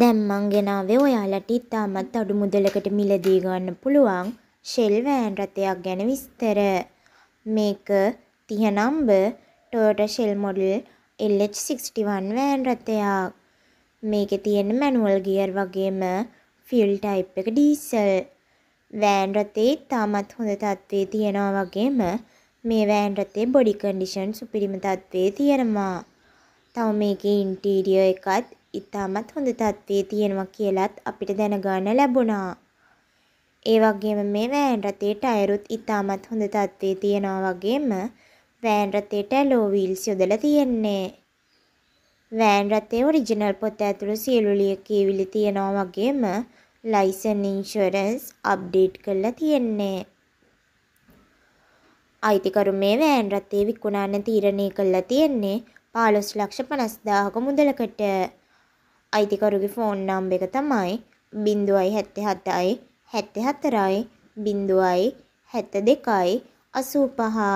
දැන් මං ගෙනාවේ ඔයාලට ඉතාමත් අඩු මුදලකට මිලදී ගන්න පුළුවන් ෂෙල් වෑන් රථයක් ගැන විස්තර. මේක 30 number Toyota Shell model LH61 van රථයක්. මේකේ තියෙන මැනුවල් ගියර් වගේම ෆියල් ටයිප් එක ඩීසල්. වෑන් රථේ තාමත් හොඳ තත්ත්වයේ තියෙනවා වගේම මේ වෑන් රථේ බොඩි කන්ඩිෂන් සුපිරිම තත්ත්වයේ තියෙනවා. තව මේකේ ඉන්ටීරියර් එකත් ඉතාමත් හොඳ තත්ත්වයේ තියෙනවා කියලත් අපිට දැනගන්න ලැබුණා. ඒ වගේම මේ වෑන් රථයේ ටයරුත් ඉතාමත් හොඳ තත්ත්වයේ තියෙනවා වගේම වෑන් රථයට ඇලෝ වීල්ස් යොදලා තියෙන්නේ. වෑන් රථයේ ඔරිජිනල් පොත ඇතුළු සියලු ලියකියවිලි තියෙනවා වගේම ලයිසන් ඉන්ෂුරන්ස් අප්ඩේට් කරලා තියෙන්නේ. අයිතිකරු මේ වෑන් රථයේ විකුණන්න තීරණය කළා තියෙන්නේ 15 ලක්ෂ 50000ක මුදලකට. අයිතිකරුගේ ෆෝන් නම්බ එක තමයි බින්දුවයි හැත්තෙ හතයි හැත්තෙ හතරයි බින්දුවයි හැත්ත දෙකයි අසූපහා